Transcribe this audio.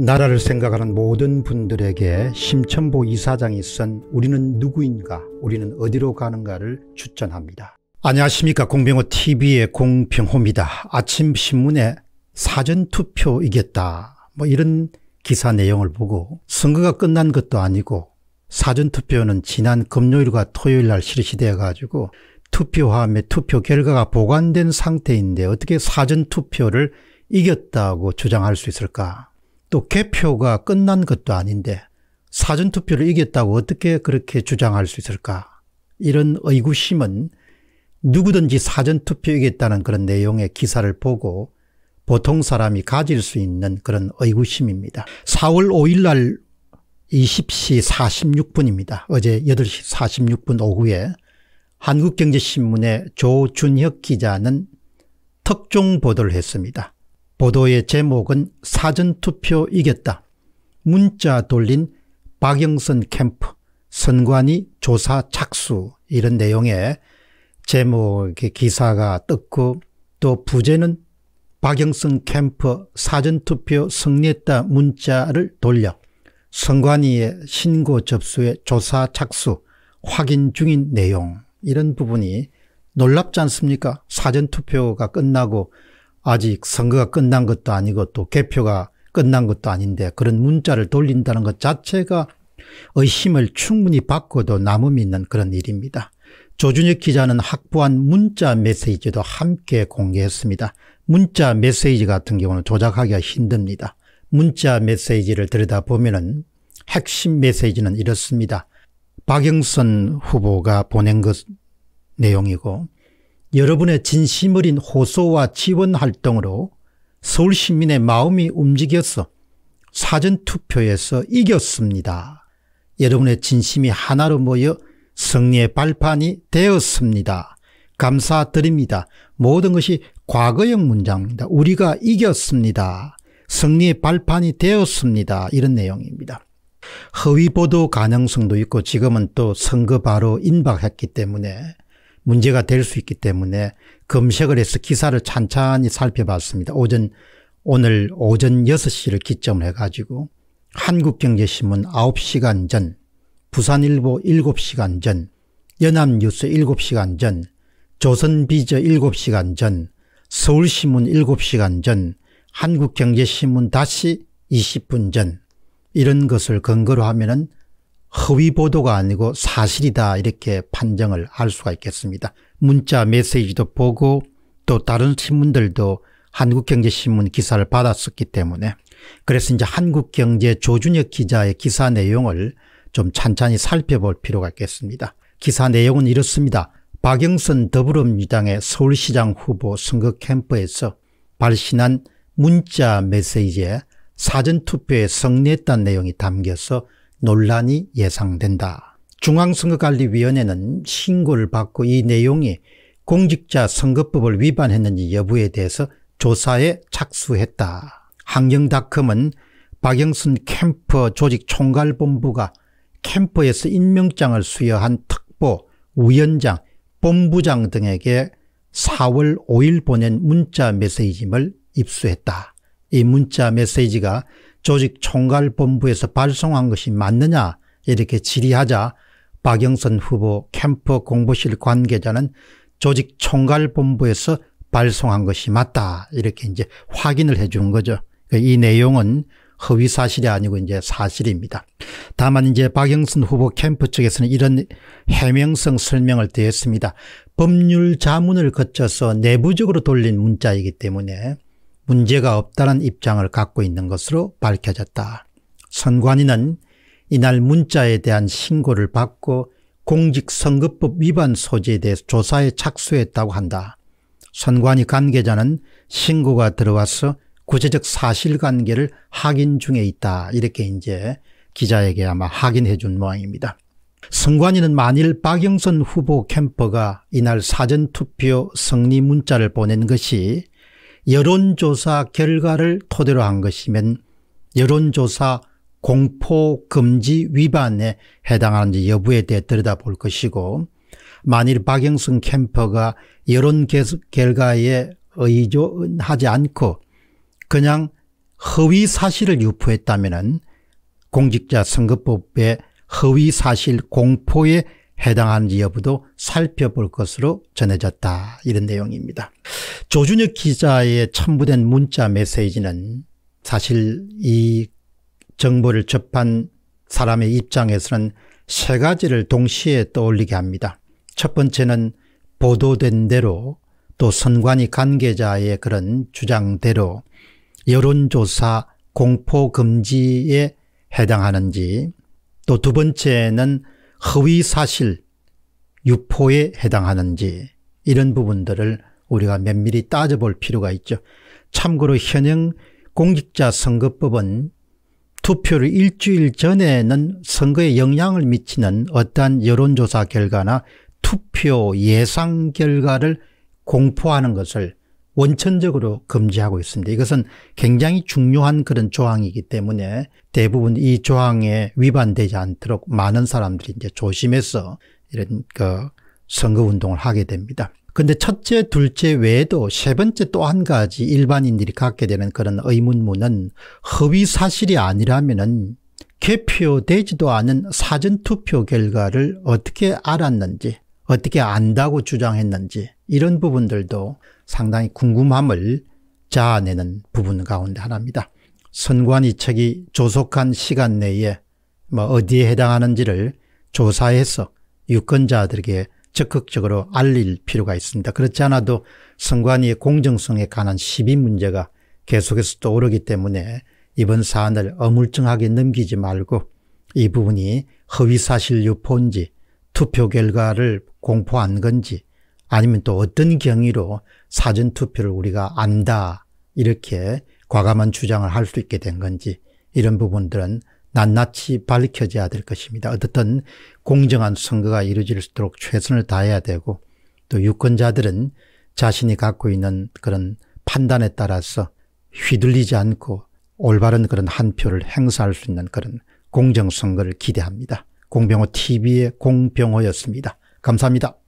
나라를 생각하는 모든 분들에게 심천보 이사장이 쓴 우리는 누구인가 우리는 어디로 가는가를 추천합니다. 안녕하십니까 공병호TV의 공병호입니다. 아침 신문에 사전투표 이겼다 뭐 이런 기사 내용을 보고 선거가 끝난 것도 아니고 사전투표는 지난 금요일과 토요일날 실시되어 가지고 투표함에 투표 결과가 보관된 상태인데 어떻게 사전투표를 이겼다고 주장할 수 있을까 또 개표가 끝난 것도 아닌데 사전투표를 이겼다고 어떻게 그렇게 주장할 수 있을까 이런 의구심은 누구든지 사전투표 이겼다는 그런 내용의 기사를 보고 보통 사람이 가질 수 있는 그런 의구심입니다. 4월 5일 날 20시 46분입니다. 어제 8시 46분 오후에 한국경제신문의 조준혁 기자는 특종 보도를 했습니다. 보도의 제목은 사전투표 이겼다. 문자 돌린 박영선 캠프, 선관위 조사 착수 이런 내용의 제목의 기사가 떴고 또 부제는 박영선 캠프 사전투표 승리했다 문자를 돌려 선관위의 신고 접수에 조사 착수 확인 중인 내용 이런 부분이 놀랍지 않습니까? 사전투표가 끝나고 아직 선거가 끝난 것도 아니고 또 개표가 끝난 것도 아닌데 그런 문자를 돌린다는 것 자체가 의심을 충분히 받고도 남음이 있는 그런 일입니다. 조준혁 기자는 확보한 문자 메시지도 함께 공개했습니다. 문자 메시지 같은 경우는 조작하기가 힘듭니다. 문자 메시지를 들여다보면 은 핵심 메시지는 이렇습니다. 박영선 후보가 보낸 것 내용이고 여러분의 진심 어린 호소와 지원 활동으로 서울 시민의 마음이 움직여서 사전투표에서 이겼습니다. 여러분의 진심이 하나로 모여 승리의 발판이 되었습니다. 감사드립니다. 모든 것이 과거형 문장입니다. 우리가 이겼습니다. 승리의 발판이 되었습니다. 이런 내용입니다. 허위 보도 가능성도 있고 지금은 또 선거 바로 임박했기 때문에 문제가 될 수 있기 때문에 검색을 해서 기사를 찬찬히 살펴봤습니다. 오전 오늘 오전 6시를 기점을 해가지고 한국경제신문 9시간 전, 부산일보 7시간 전, 연합뉴스 7시간 전, 조선비저 7시간 전, 서울신문 7시간 전, 한국경제신문 다시 20분 전 이런 것을 근거로 하면 은 허위 보도가 아니고 사실이다 이렇게 판정을 할 수가 있겠습니다. 문자 메시지도 보고 또 다른 신문들도 한국경제신문 기사를 받았었기 때문에 그래서 이제 한국경제 조준혁 기자의 기사 내용을 좀 찬찬히 살펴볼 필요가 있겠습니다. 기사 내용은 이렇습니다. 박영선 더불어민주당의 서울시장 후보 선거 캠프에서 발신한 문자 메시지에 사전투표에 성내했다는 내용이 담겨서 논란이 예상된다. 중앙선거관리위원회는 신고를 받고 이 내용이 공직자 선거법을 위반했는지 여부에 대해서 조사에 착수했다. 항영닷컴은 박영순 캠퍼 조직 총괄본부가 캠퍼에서 임명장을 수여한 특보, 우연장, 본부장 등에게 4월 5일 보낸 문자 메시지임을 입수했다. 이 문자 메시지가 조직 총괄본부에서 발송한 것이 맞느냐 이렇게 질의하자 박영선 후보 캠프 공보실 관계자는 조직 총괄본부에서 발송한 것이 맞다 이렇게 이제 확인을 해 준 거죠. 그 이 내용은 허위 사실이 아니고 이제 사실입니다. 다만 이제 박영선 후보 캠프 측에서는 이런 해명성 설명을 대했습니다. 법률 자문을 거쳐서 내부적으로 돌린 문자이기 때문에 문제가 없다는 입장을 갖고 있는 것으로 밝혀졌다. 선관위는 이날 문자에 대한 신고를 받고 공직선거법 위반 소지에 대해 조사에 착수했다고 한다. 선관위 관계자는 신고가 들어와서 구체적 사실관계를 확인 중에 있다. 이렇게 이제 기자에게 아마 확인해 준 모양입니다. 선관위는 만일 박영선 후보 캠퍼가 이날 사전투표 승리 문자를 보낸 것이 여론조사 결과를 토대로 한 것이면 여론조사 공포금지 위반에 해당하는지 여부에 대해 들여다볼 것이고 만일 박영승 캠퍼가 여론 결과에 의존하지 않고 그냥 허위 사실을 유포했다면 공직자 선거법의 허위 사실 공포에 해당하는지 여부도 살펴볼 것으로 전해졌다. 이런 내용입니다. 조준혁 기자의 첨부된 문자 메시지는 사실 이 정보를 접한 사람의 입장에서는 세 가지를 동시에 떠올리게 합니다. 첫 번째는 보도된 대로 또 선관위 관계자의 그런 주장대로 여론조사 공포금지에 해당하는지 또 두 번째는 허위 사실, 유포에 해당하는지 이런 부분들을 우리가 면밀히 따져볼 필요가 있죠. 참고로 현행 공직자 선거법은 투표를 일주일 전에는 선거에 영향을 미치는 어떠한 여론조사 결과나 투표 예상 결과를 공포하는 것을 원천적으로 금지하고 있습니다. 이것은 굉장히 중요한 그런 조항이기 때문에 대부분 이 조항에 위반되지 않도록 많은 사람들이 이제 조심해서 이런 그 선거 운동을 하게 됩니다. 근데 첫째, 둘째 외에도 세 번째 또 한 가지 일반인들이 갖게 되는 그런 의문문은 허위 사실이 아니라면은 개표되지도 않은 사전투표 결과를 어떻게 알았는지, 어떻게 안다고 주장했는지, 이런 부분들도 상당히 궁금함을 자아내는 부분 가운데 하나입니다. 선관위 측이 조속한 시간 내에 뭐 어디에 해당하는지를 조사해서 유권자들에게 적극적으로 알릴 필요가 있습니다. 그렇지 않아도 선관위의 공정성에 관한 시비 문제가 계속해서 떠오르기 때문에 이번 사안을 어물쩡하게 넘기지 말고 이 부분이 허위사실 유포인지 투표 결과를 공포한 건지 아니면 또 어떤 경위로 사전투표를 우리가 안다 이렇게 과감한 주장을 할 수 있게 된 건지 이런 부분들은 낱낱이 밝혀져야 될 것입니다. 어떻든 공정한 선거가 이루어질 수 있도록 최선을 다해야 되고 또 유권자들은 자신이 갖고 있는 그런 판단에 따라서 휘둘리지 않고 올바른 그런 한 표를 행사할 수 있는 그런 공정선거를 기대합니다. 공병호 TV의 공병호였습니다. 감사합니다.